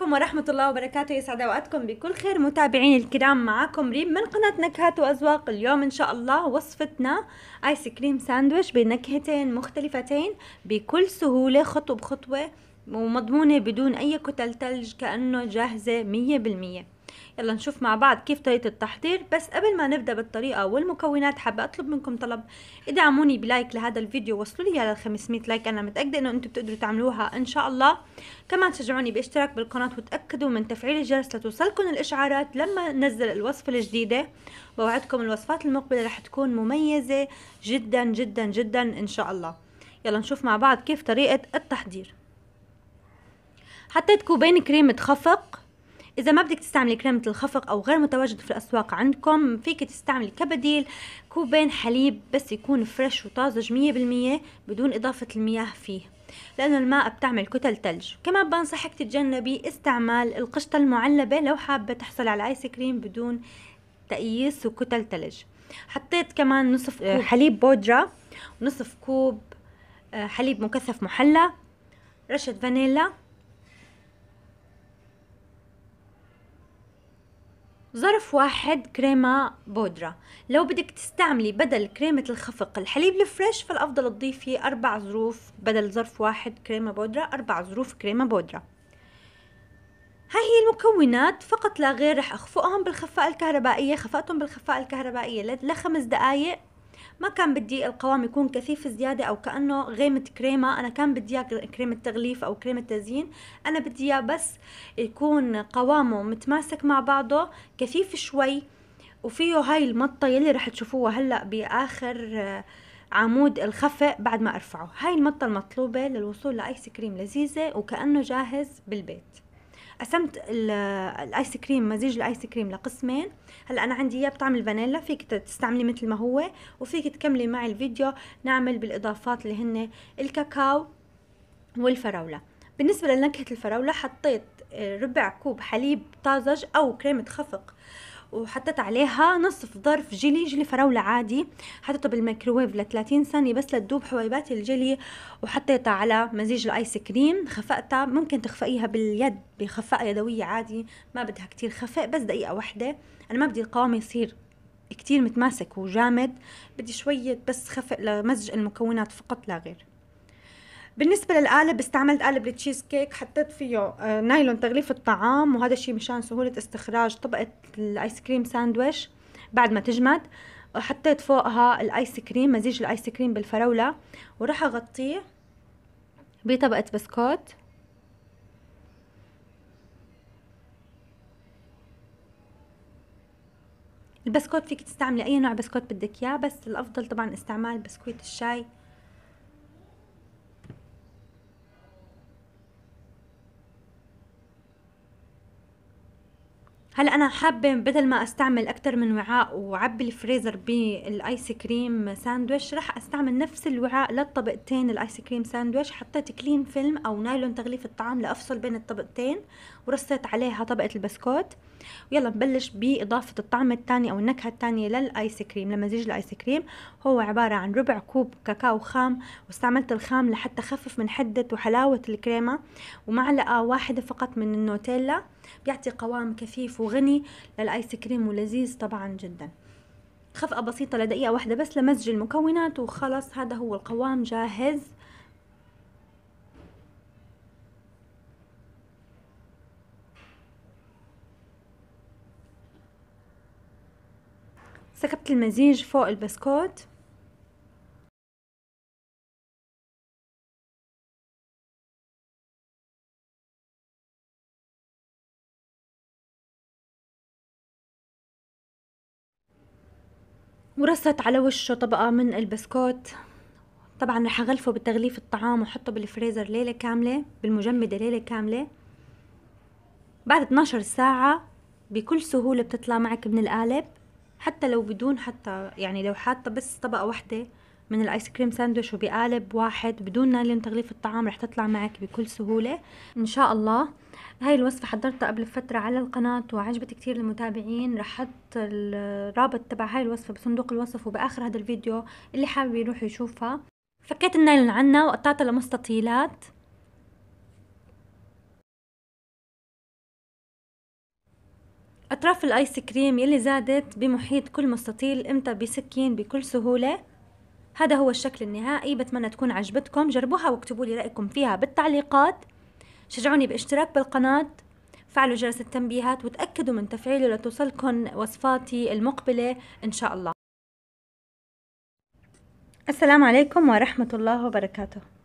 عليكم ورحمة الله وبركاته يسعد أوقاتكم بكل خير متابعين الكرام معاكم ريم من قناة نكهات وأذواق اليوم إن شاء الله وصفتنا آيس كريم ساندويش بنكهتين مختلفتين بكل سهولة خطوة بخطوة ومضمونة بدون أي كتل تلج كأنه جاهزة مية بالمية يلا نشوف مع بعض كيف طريقة التحضير بس قبل ما نبدأ بالطريقة والمكونات حابة أطلب منكم طلب ادعموني بلايك لهذا الفيديو وصلوا لي على 500 لايك أنا متأكدة إنه أنتم بتقدروا تعملوها إن شاء الله كمان شجعوني باشتراك بالقناة وتأكدوا من تفعيل الجرس لتوصلكم الإشعارات لما ننزل الوصفة الجديدة بوعدكم الوصفات المقبلة رح تكون مميزة جدا جدا جدا إن شاء الله يلا نشوف مع بعض كيف طريقة التحضير حطيت كوبين كريم خفق اذا ما بدك تستعملي كريمه الخفق او غير متواجد في الاسواق عندكم فيك تستعملي كبديل كوبين حليب بس يكون فريش وطازج 100% بدون اضافه المياه فيه لأنه الماء بتعمل كتل تلج كمان بنصحك تتجنبي استعمال القشطة المعلبة لو حابة تحصل على آيس كريم بدون تقييس وكتل تلج حطيت كمان نصف آه، كوب حليب بودرة ونصف كوب آه، حليب مكثف محلى رشة فانيلا ظرف واحد كريمة بودرة لو بدك تستعملي بدل كريمة الخفق الحليب الفريش فالأفضل تضيفي أربع ظروف بدل ظرف واحد كريمة بودرة أربع ظروف كريمة بودرة هاي هي المكونات فقط لا غير رح أخفقهم بالخفاء الكهربائية خفقتهم بالخفاء الكهربائية لخمس دقايق ما كان بدي القوام يكون كثيف زياده او كانه غيمه كريمه انا كان بدي اياه كريمه تغليف او كريمه تزيين انا بدي اياه بس يكون قوامه متماسك مع بعضه كثيف شوي وفيه هاي المطه يلي رح تشوفوها هلا باخر آه، عمود الخفق بعد ما ارفعه هاي المطه المطلوبه للوصول لايس كريم لذيذه وكانه جاهز بالبيت قسمت الايس كريم مزيج الايس كريم لقسمين هلا انا عندي اياه بطعم الفانيلا فيك تستعملي مثل ما هو وفيك تكملي معي الفيديو نعمل بالاضافات اللي هن الكاكاو والفراوله بالنسبه لنكهه الفراوله حطيت ربع كوب حليب طازج او كريمه خفق وحطيت عليها نصف ظرف جيلي جيلي فراولة عادي حطيته بالميكروويف ل 30 ثانية بس لتذوب حبيبات الجيلي وحطيتها على مزيج الايس كريم خفقتها ممكن تخفقيها باليد بخفاقة يدوية عادي ما بدها كتير خفق بس دقيقة واحدة انا ما بدي القوام يصير كتير متماسك وجامد بدي شوية بس خفق لمزج المكونات فقط لا غير بالنسبه للقالب استعملت قالب التشيز كيك حطيت فيه آه، نايلون تغليف الطعام وهذا الشيء مشان سهوله استخراج طبقه الايس كريم ساندويش بعد ما تجمد حطيت فوقها الايس كريم مزيج الايس كريم بالفراوله وراح اغطيه بطبقه بسكوت البسكوت فيك تستعملي اي نوع بسكوت بدك اياه بس الافضل طبعا استعمال بسكويت الشاي هلا انا حابه بدل ما استعمل اكثر من وعاء وعبي الفريزر بالايس كريم ساندويش راح استعمل نفس الوعاء للطبقتين الايس كريم ساندويش حطيت كلين فيلم او نايلون تغليف الطعام لافصل بين الطبقتين ورصيت عليها طبقه البسكوت ويلا نبلش باضافه الطعم الثاني او النكهه الثانيه للايس كريم لمزيج الايس كريم هو عباره عن ربع كوب كاكاو خام واستعملت الخام لحتى اخفف من حده وحلاوه الكريمه ومعلقه واحده فقط من النوتيلا بيعطي قوام كثيف وغني للايس كريم ولذيذ طبعا جدا خفقة بسيطة لدقيقة واحدة بس لمزج المكونات وخلص هذا هو القوام جاهز سكبت المزيج فوق البسكوت ورست على وشه طبقة من البسكوت طبعا رح اغلفه بتغليف الطعام وحطه بالفريزر ليلة كاملة بالمجمدة ليلة كاملة بعد 12 ساعة بكل سهولة بتطلع معك من القالب حتى لو بدون حتى يعني لو حاطة بس طبقة واحدة من الايس كريم ساندويتش وبقالب واحد بدون نايلون تغليف الطعام رح تطلع معك بكل سهولة ان شاء الله هاي الوصفة حضرتها قبل فترة على القناة وعجبت كثير المتابعين رح احط الرابط تبع هاي الوصفة بصندوق الوصف وبآخر هذا الفيديو اللي حابب يروح يشوفها فكيت النايلون عنا وقطعتها لمستطيلات أطراف الآيس كريم يلي زادت بمحيط كل مستطيل إمتى بسكين بكل سهولة هذا هو الشكل النهائي بتمنى تكون عجبتكم جربوها واكتبوا لي رأيكم فيها بالتعليقات شجعوني باشتراك بالقناة فعلوا جرس التنبيهات وتأكدوا من تفعيله لتوصلكم وصفاتي المقبلة إن شاء الله السلام عليكم ورحمة الله وبركاته